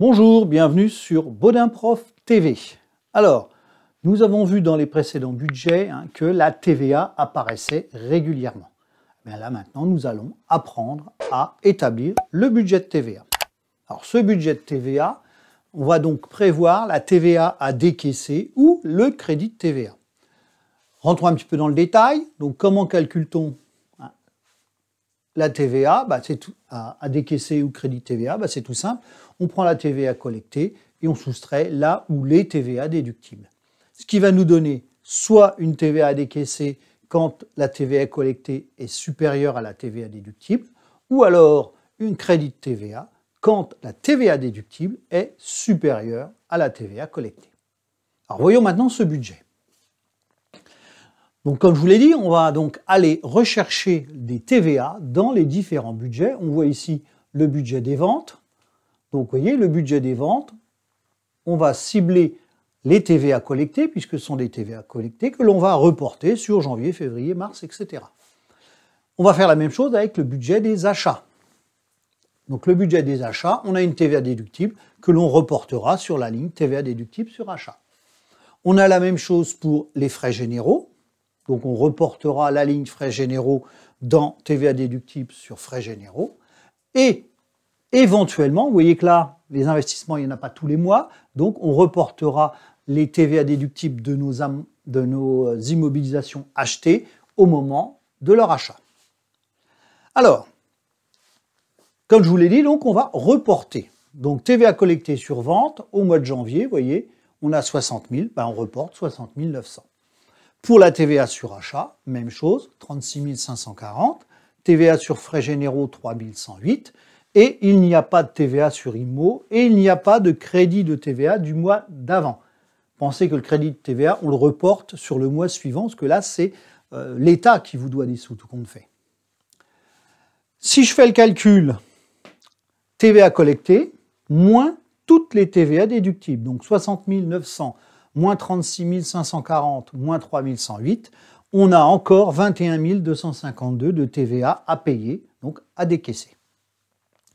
Bonjour, bienvenue sur Baudin Prof TV. Alors, nous avons vu dans les précédents budgets hein, que la TVA apparaissait régulièrement. Eh là maintenant, nous allons apprendre à établir le budget de TVA. Alors ce budget de TVA, on va donc prévoir la TVA à décaisser ou le crédit de TVA. Rentrons un petit peu dans le détail. Donc comment calcule-t-on la TVA, c'est tout, à, décaisser ou crédit TVA, c'est tout simple. On prend la TVA collectée et on soustrait là où les TVA déductibles. Ce qui va nous donner soit une TVA décaissée quand la TVA collectée est supérieure à la TVA déductible, ou alors une crédit TVA quand la TVA déductible est supérieure à la TVA collectée. Alors voyons maintenant ce budget. Donc, comme je vous l'ai dit, on va donc aller rechercher des TVA dans les différents budgets. On voit ici le budget des ventes. Donc, vous voyez, le budget des ventes, on va cibler les TVA collectés, puisque ce sont des TVA collectés que l'on va reporter sur janvier, février, mars, etc. On va faire la même chose avec le budget des achats. Donc, le budget des achats, on a une TVA déductible que l'on reportera sur la ligne TVA déductible sur achat. On a la même chose pour les frais généraux. Donc on reportera la ligne frais généraux dans TVA déductible sur frais généraux. Et éventuellement, vous voyez que là, les investissements, il n'y en a pas tous les mois. Donc on reportera les TVA déductibles de nos, de nos immobilisations achetées au moment de leur achat. Alors, comme je vous l'ai dit, donc on va reporter. Donc TVA collectée sur vente au mois de janvier, vous voyez, on a 60 000, ben, on reporte 60 900. Pour la TVA sur achat, même chose, 36 540. TVA sur frais généraux, 3108. Et il n'y a pas de TVA sur IMO et il n'y a pas de crédit de TVA du mois d'avant. Pensez que le crédit de TVA, on le reporte sur le mois suivant, parce que là, c'est euh, l'État qui vous doit des sous, tout compte fait. Si je fais le calcul, TVA collectée, moins toutes les TVA déductibles, donc 60 900 moins 36 540, moins 108, on a encore 21 252 de TVA à payer, donc à décaisser.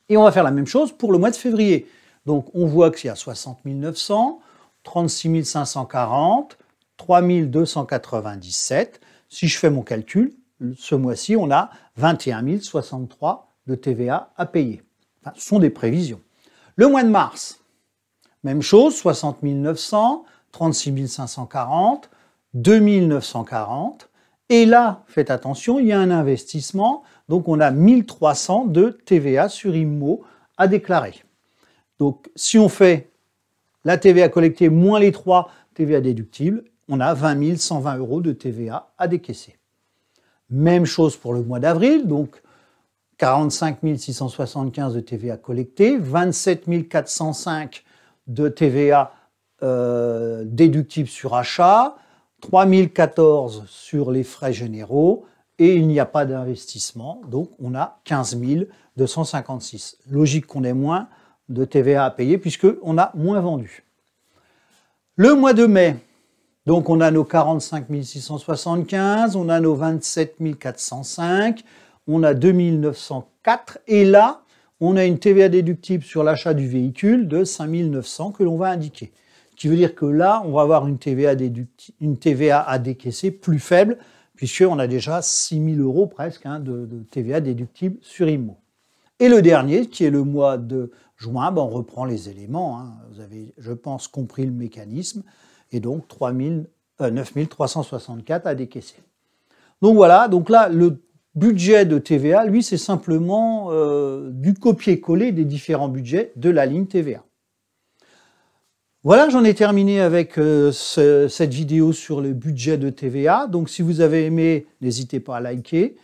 Et on va faire la même chose pour le mois de février. Donc on voit qu'il y a 60 900, 36 540, 3 297. Si je fais mon calcul, ce mois-ci, on a 21 063 de TVA à payer. ce sont des prévisions. Le mois de mars, même chose, 60 900, 36 540, 2940. Et là, faites attention, il y a un investissement, donc on a 1300 de TVA sur IMO à déclarer. Donc si on fait la TVA collectée moins les 3 TVA déductibles, on a 20 120 euros de TVA à décaisser. Même chose pour le mois d'avril, donc 45 675 de TVA collectée, 27 405 de TVA euh, déductible sur achat, 3014 sur les frais généraux, et il n'y a pas d'investissement, donc on a 15 256. Logique qu'on ait moins de TVA à payer puisqu'on a moins vendu. Le mois de mai, donc on a nos 45 675, on a nos 27 405, on a 2904 et là, on a une TVA déductible sur l'achat du véhicule de 5900 que l'on va indiquer qui veut dire que là, on va avoir une TVA, à décaisser plus faible, puisqu'on a déjà 6 000 euros presque hein, de, TVA déductible sur IMO. Et le dernier, qui est le mois de juin, ben, on reprend les éléments. Hein. Vous avez, je pense, compris le mécanisme. Et donc, 3 9364 9 364 à décaisser. Donc voilà, donc là, le budget de TVA, lui, c'est simplement euh, du copier-coller des différents budgets de la ligne TVA. Voilà, j'en ai terminé avec euh, cette vidéo sur le budget de TVA. Donc si vous avez aimé, n'hésitez pas à liker,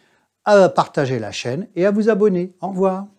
à partager la chaîne et à vous abonner. Au revoir.